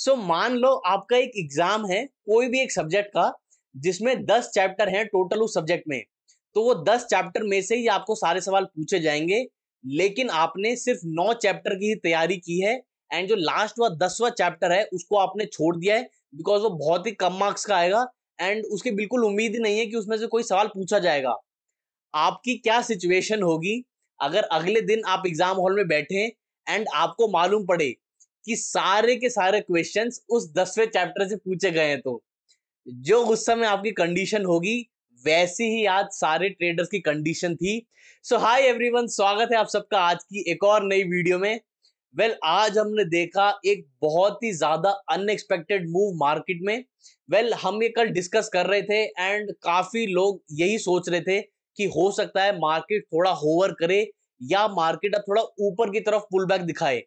सो so, मान लो आपका एक एग्जाम है कोई भी एक सब्जेक्ट का जिसमें दस चैप्टर हैं टोटल उस सब्जेक्ट में तो वो दस चैप्टर में से ही आपको सारे सवाल पूछे जाएंगे लेकिन आपने सिर्फ नौ चैप्टर की ही तैयारी की है एंड जो लास्ट व दसवा चैप्टर है उसको आपने छोड़ दिया है बिकॉज वो बहुत ही कम मार्क्स का आएगा एंड उसकी बिल्कुल उम्मीद ही नहीं है कि उसमें से कोई सवाल पूछा जाएगा आपकी क्या सिचुएशन होगी अगर अगले दिन आप एग्जाम हॉल में बैठे एंड आपको मालूम पड़े कि सारे के सारे क्वेश्चंस उस दसवें चैप्टर से पूछे गए हैं तो जो उस समय आपकी कंडीशन होगी वैसी ही आज सारे ट्रेडर्स की कंडीशन थी सो हाय एवरीवन स्वागत है आप सबका आज की एक और नई वीडियो में वेल well, आज हमने देखा एक बहुत ही ज्यादा अनएक्सपेक्टेड मूव मार्केट में वेल well, हम ये कल डिस्कस कर रहे थे एंड काफी लोग यही सोच रहे थे कि हो सकता है मार्केट थोड़ा होवर करे या मार्केट अब थोड़ा ऊपर की तरफ पुल बैक दिखाए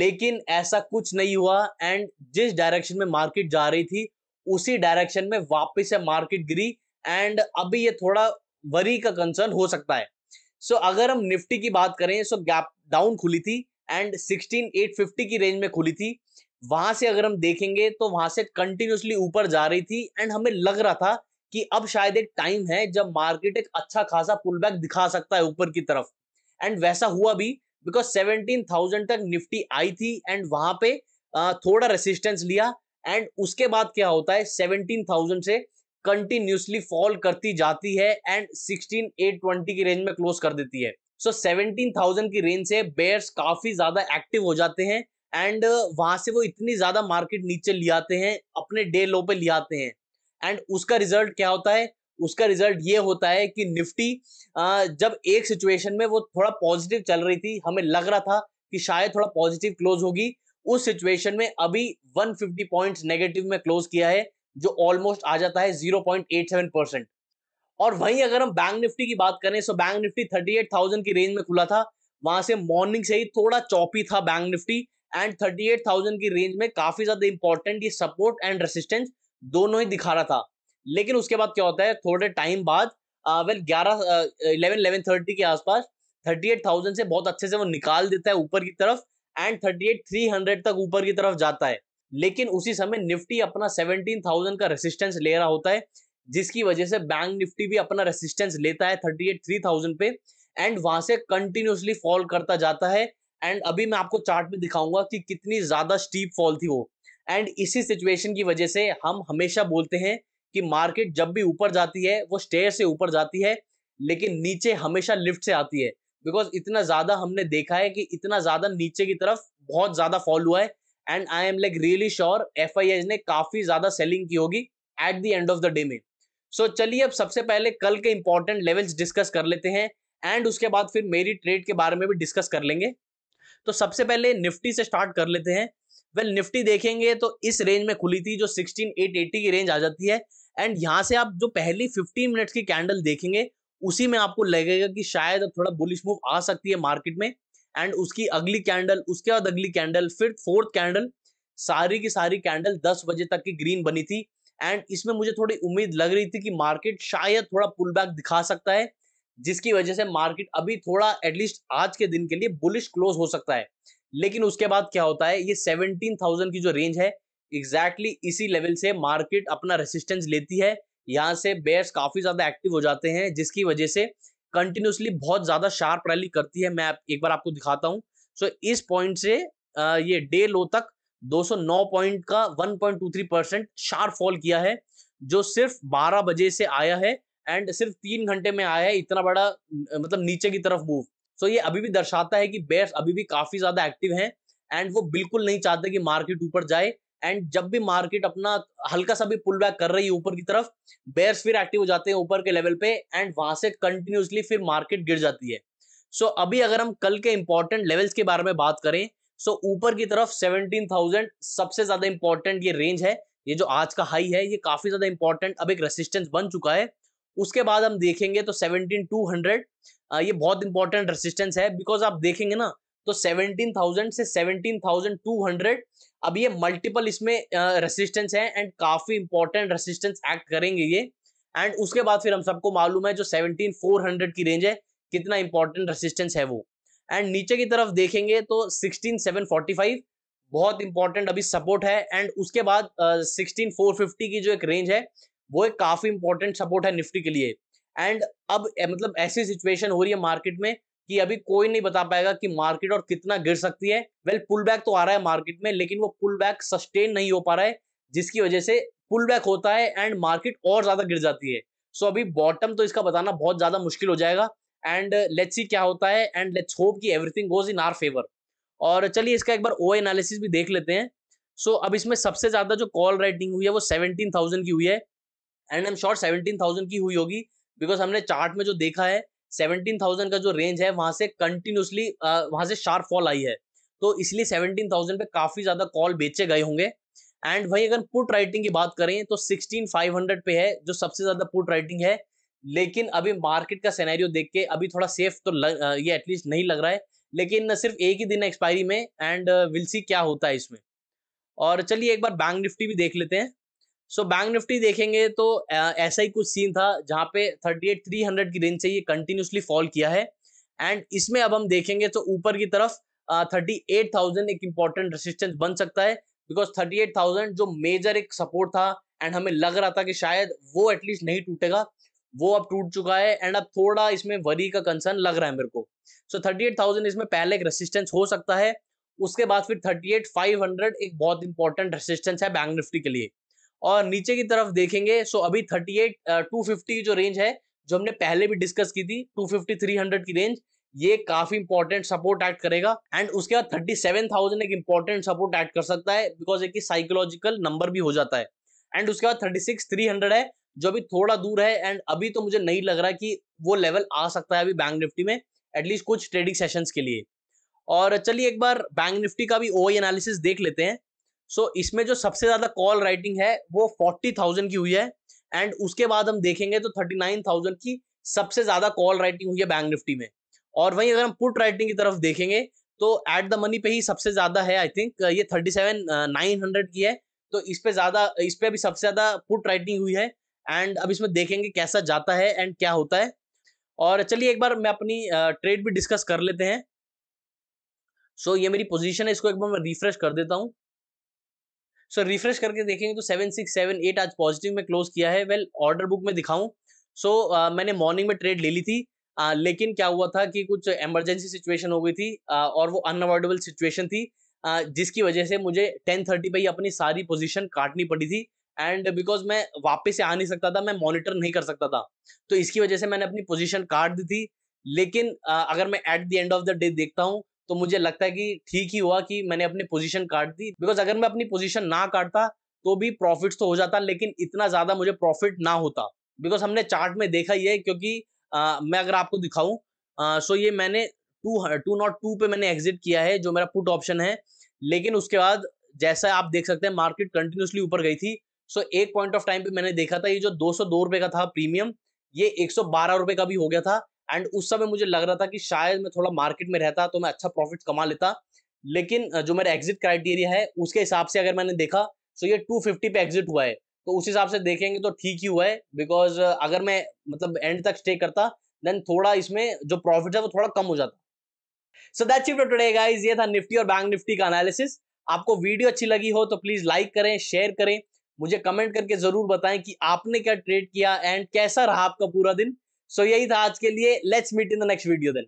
लेकिन ऐसा कुछ नहीं हुआ एंड जिस डायरेक्शन में मार्केट जा रही थी उसी डायरेक्शन में वापस से मार्केट गिरी एंड अभी ये थोड़ा वरी का कंसर्न हो सकता है सो so, अगर हम निफ्टी की बात करें सो गैप डाउन खुली थी एंड 16850 की रेंज में खुली थी वहां से अगर हम देखेंगे तो वहां से कंटिन्यूसली ऊपर जा रही थी एंड हमें लग रहा था कि अब शायद एक टाइम है जब मार्केट एक अच्छा खासा पुल बैक दिखा सकता है ऊपर की तरफ एंड वैसा हुआ भी बिकॉज सेवनटीन थाउजेंड तक निफ्टी आई थी एंड वहां पे थोड़ा रेसिस्टेंस लिया एंड उसके बाद क्या होता है सेवनटीन थाउजेंड से कंटिन्यूसली फॉल करती जाती है एंड सिक्सटीन एट ट्वेंटी की रेंज में क्लोज कर देती है सो सेवनटीन थाउजेंड की रेंज से बेयर्स काफी ज्यादा एक्टिव हो जाते हैं एंड वहां से वो इतनी ज्यादा मार्केट नीचे ले आते हैं अपने डे लो पे ले आते हैं एंड उसका रिजल्ट क्या होता है उसका रिजल्ट ये होता है कि निफ्टी जब एक सिचुएशन में वो थोड़ा पॉजिटिव चल रही थी हमें लग रहा था कि शायद थोड़ा पॉजिटिव क्लोज होगी उस सिचुएशन में अभी 150 पॉइंट्स नेगेटिव में क्लोज किया है जो ऑलमोस्ट आ जाता है 0.87 परसेंट और वहीं अगर हम बैंक निफ्टी की बात करें तो बैंक निफ्टी 38,000 की रेंज में खुला था वहां से मॉर्निंग से ही थोड़ा चौपी था बैंक निफ्टी एंड 38,000 की रेंज में काफी ज्यादा इंपॉर्टेंट ये सपोर्ट एंड रेसिस्टेंस दोनों ही दिखा रहा था लेकिन उसके बाद क्या होता है थोड़े टाइम बाद वेल uh, ग्यारह इलेवन इलेवन थर्टी के आसपास थर्टी एट थाउजेंड से बहुत अच्छे से वो निकाल देता है ऊपर की तरफ and thirty eight three hundred तक ऊपर की तरफ जाता है लेकिन उसी समय निफ्टी अपना सेवनटीन थाउजेंड का रेसिस्टेंस ले रहा होता है जिसकी वजह से बैंक निफ्टी भी अपना रेसिस्टेंस लेता है थर्टी एट थ्री थाउजेंड पे एंड वहां से कंटिन्यूसली फॉल करता जाता है एंड अभी मैं आपको चार्ट में दिखाऊंगा कि कितनी ज्यादा स्टीप फॉल थी वो एंड इसी सिचुएशन की वजह से हम हमेशा बोलते हैं कि मार्केट जब भी ऊपर जाती है वो स्टेयर से ऊपर जाती है लेकिन नीचे हमेशा लिफ्ट से आती है बिकॉज इतना ज्यादा हमने देखा है कि इतना ज्यादा नीचे की तरफ बहुत ज्यादा फॉल हुआ है and I am like really sure F ने काफी ज्यादा सेलिंग की होगी at the end of the day में सो so, चलिए अब सबसे पहले कल के इंपॉर्टेंट लेवल्स डिस्कस कर लेते हैं एंड उसके बाद फिर मेरी ट्रेड के बारे में भी डिस्कस कर लेंगे तो सबसे पहले निफ्टी से स्टार्ट कर लेते हैं वेल well, निफ्टी देखेंगे तो इस रेंज में खुली थी जो 16880 की रेंज आ जाती है एंड यहाँ से आप जो पहली फिफ्टीन मिनट्स की कैंडल देखेंगे उसी में आपको लगेगा कि शायद थोड़ा बुलिश मूव आ सकती है मार्केट में एंड उसकी अगली कैंडल उसके बाद अगली कैंडल फिर फोर्थ कैंडल सारी की सारी कैंडल 10 बजे तक की ग्रीन बनी थी एंड इसमें मुझे थोड़ी उम्मीद लग रही थी कि मार्केट शायद थोड़ा पुल बैक दिखा सकता है जिसकी वजह से मार्केट अभी थोड़ा एटलीस्ट आज के दिन के लिए बुलिश क्लोज हो सकता है लेकिन उसके बाद क्या होता है ये सेवनटीन थाउजेंड की जो रेंज है एग्जैक्टली exactly इसी लेवल से मार्केट अपना रेसिस्टेंस लेती है यहाँ से बेयर्स काफी ज्यादा एक्टिव हो जाते हैं जिसकी वजह से कंटिन्यूसली बहुत ज्यादा शार्प रैली करती है मैं एक बार आपको दिखाता हूँ सो so, इस पॉइंट से ये डे लो तक 209 पॉइंट का 1.23 परसेंट शार्प फॉल किया है जो सिर्फ 12 बजे से आया है एंड सिर्फ तीन घंटे में आया है इतना बड़ा मतलब नीचे की तरफ मूव सो so, ये अभी भी दर्शाता है कि बेयर्स अभी भी काफी ज्यादा एक्टिव है एंड वो बिल्कुल नहीं चाहते कि मार्केट ऊपर जाए एंड जब भी मार्केट अपना हल्का सा भी पुल बैक कर रही है ऊपर की तरफ बेयर्स फिर एक्टिव हो जाते हैं ऊपर के लेवल पे एंड वहां से कंटिन्यूसली फिर मार्केट गिर जाती है सो so, अभी अगर हम कल के इंपॉर्टेंट लेवल्स के बारे में बात करें सो so, ऊपर की तरफ 17,000 सबसे ज्यादा इंपॉर्टेंट ये रेंज है ये जो आज का हाई है ये काफी ज्यादा इंपॉर्टेंट अब एक रेसिस्टेंस बन चुका है उसके बाद हम देखेंगे तो हंड्रेड ये बहुत इंपॉर्टेंट रेसिस्टेंस है बिकॉज आप देखेंगे ना तो 17,000 से 17,200 अब ये मल्टीपल इसमें रेसिस्टेंस है एंड काफी इंपॉर्टेंट रेसिस्टेंस एक्ट करेंगे ये एंड उसके बाद फिर हम सबको मालूम है जो 17,400 की रेंज है कितना इंपॉर्टेंट रेसिस्टेंस है वो एंड नीचे की तरफ देखेंगे तो 16,745 बहुत इंपॉर्टेंट अभी सपोर्ट है एंड उसके बाद सिक्सटीन फोर फिफ्टी की जो एक रेंज है वो एक काफी इंपॉर्टेंट सपोर्ट है निफ्टी के लिए एंड अब मतलब ऐसी सिचुएशन हो रही है मार्केट में कि अभी कोई नहीं बता पाएगा कि मार्केट और कितना गिर सकती है वेल पुल बैक तो आ रहा है मार्केट में लेकिन वो पुल बैक सस्टेन नहीं हो पा रहा है जिसकी वजह से पुल बैक होता है एंड मार्केट और ज्यादा गिर जाती है सो so अभी बॉटम तो इसका बताना बहुत ज्यादा मुश्किल हो जाएगा एंड लेट्स सी क्या होता है एंड लेट्स होप कि everything goes in our favour और चलिए इसका एक बार ओ एनालिसिस भी देख लेते हैं सो so, अब इसमें सबसे ज्यादा जो कॉल राइटिंग हुई है वो सेवनटीन थाउजेंड की हुई है and I am sure seventeen thousand की हुई होगी बिकॉज हमने चार्ट में जो देखा है सेवनटीन थाउजेंड का जो रेंज है वहां से कंटिन्यूसली वहां से शार्प फॉल आई है तो इसलिए सेवनटीन थाउजेंड पे काफी ज्यादा कॉल बेचे गए होंगे एंड भाई अगर पुट राइटिंग की बात करें तो सिक्सटीन फाइव हंड्रेड पे है जो सबसे ज्यादा पुट राइटिंग है लेकिन अभी मार्केट का सिनेरियो देख के अभी थोड़ा सेफ तो लग, ये एटलीस्ट नहीं लग रहा है लेकिन सिर्फ एक ही दिन एक्सपायरी में एंड विल सी क्या होता है इसमें और चलिए एक बार बैंक निफ्टी भी देख लेते हैं सो बैंक निफ्टी देखेंगे तो ऐसा ही कुछ सीन था जहां पे थर्टी एट थ्री हंड्रेड की रेंज से ये कंटिन्यूसली फॉल किया है एंड इसमें अब हम देखेंगे तो ऊपर की तरफ थर्टी एट थाउजेंड एक इंपॉर्टेंट रेसिस्टेंस बन सकता है बिकॉज थर्टी एट थाउजेंड जो मेजर एक सपोर्ट था एंड हमें लग रहा था कि शायद वो एटलीस्ट नहीं टूटेगा वो अब टूट चुका है एंड अब थोड़ा इसमें वरी का कंसर्न लग रहा है मेरे को सो थर्टी एट थाउजेंड इसमें पहले एक रेसिस्टेंस हो सकता है उसके बाद फिर थर्टी एट फाइव हंड्रेड एक बहुत इंपॉर्टेंट रेसिस्टेंस है बैंक निफ्टी के लिए और नीचे की तरफ देखेंगे सो अभी 38 250 uh, की जो रेंज है जो हमने पहले भी डिस्कस की थी 250 300 की रेंज ये काफी इंपॉर्टेंट सपोर्ट एक्ट करेगा एंड उसके बाद थाउजेंड एक इंपॉर्टेंट सपोर्ट एक्ट कर सकता है बिकॉज एक साइकोलॉजिकल नंबर भी हो जाता है एंड उसके बाद थर्टी हंड्रेड है जो अभी थोड़ा दूर है एंड अभी तो मुझे नहीं लग रहा कि वो लेवल आ सकता है अभी बैंक निफ्टी में एटलीस्ट कुछ ट्रेडिंग सेशंस के लिए और चलिए एक बार बैंक निफ्टी का भी ओ एनालिसिस e देख लेते हैं सो so, इसमें जो सबसे ज्यादा कॉल राइटिंग है वो फोर्टी थाउजेंड की हुई है एंड उसके बाद हम देखेंगे तो थर्टी नाइन थाउजेंड की सबसे ज्यादा कॉल राइटिंग हुई है बैंक निफ्टी में और वहीं अगर हम पुट राइटिंग की तरफ देखेंगे तो एट द मनी पे ही सबसे ज्यादा है आई थिंक ये थर्टी सेवन नाइन हंड्रेड की है तो इस पे ज्यादा इस पे अभी सबसे ज्यादा पुट राइटिंग हुई है एंड अब इसमें देखेंगे कैसा जाता है एंड क्या होता है और चलिए एक बार मैं अपनी ट्रेड भी डिस्कस कर लेते हैं सो so, ये मेरी पोजीशन है इसको एक बार मैं रिफ्रेश कर देता हूँ सो so, रिफ्रेश करके देखेंगे तो सेवन सिक्स सेवन एट आज पॉजिटिव में क्लोज किया है वेल ऑर्डर बुक में दिखाऊं सो so, uh, मैंने मॉर्निंग में ट्रेड ले ली थी uh, लेकिन क्या हुआ था कि कुछ एमरजेंसी सिचुएशन हो गई थी uh, और वो अनअवॉर्डेबल सिचुएशन थी uh, जिसकी वजह से मुझे टेन थर्टी पर ही अपनी सारी पोजिशन काटनी पड़ी थी एंड बिकॉज मैं वापस से आ नहीं सकता था मैं मॉनिटर नहीं कर सकता था तो इसकी वजह से मैंने अपनी पोजिशन काट दी थी लेकिन uh, अगर मैं at the end of the day देखता हूँ तो मुझे लगता है कि ठीक ही हुआ कि मैंने अपनी पोजीशन काट दी बिकॉज अगर मैं अपनी पोजीशन ना काटता तो भी प्रॉफिट्स तो हो जाता लेकिन इतना ज़्यादा मुझे प्रॉफिट ना होता बिकॉज हमने चार्ट में देखा ही है क्योंकि आ, मैं अगर आपको दिखाऊं सो ये मैंने टू टू नॉट टू पे मैंने एग्जिट किया है जो मेरा पुट ऑप्शन है लेकिन उसके बाद जैसा आप देख सकते हैं मार्केट कंटिन्यूसली ऊपर गई थी सो so, एक पॉइंट ऑफ टाइम पे मैंने देखा था ये जो दो सौ दो रुपए का था प्रीमियम ये एक सौ बारह रुपए का भी हो गया था एंड उस समय मुझे लग रहा था कि शायद मैं थोड़ा मार्केट में रहता तो मैं अच्छा प्रॉफिट कमा लेता लेकिन जो मेरा एग्जिट क्राइटेरिया है उसके हिसाब से अगर मैंने देखा तो ये 250 पे एग्जिट हुआ है तो उस हिसाब से देखेंगे तो ठीक ही हुआ है बिकॉज अगर मैं मतलब एंड तक स्टे करता देन थोड़ा इसमें जो प्रॉफिट है वो थोड़ा कम हो जाता so that's it for today guys ये था निफ्टी और बैंक निफ्टी का एनालिसिस आपको वीडियो अच्छी लगी हो तो प्लीज लाइक करें शेयर करें मुझे कमेंट करके जरूर बताएं कि आपने क्या ट्रेड किया एंड कैसा रहा आपका पूरा दिन सो so, यही था आज के लिए let's meet in the next video then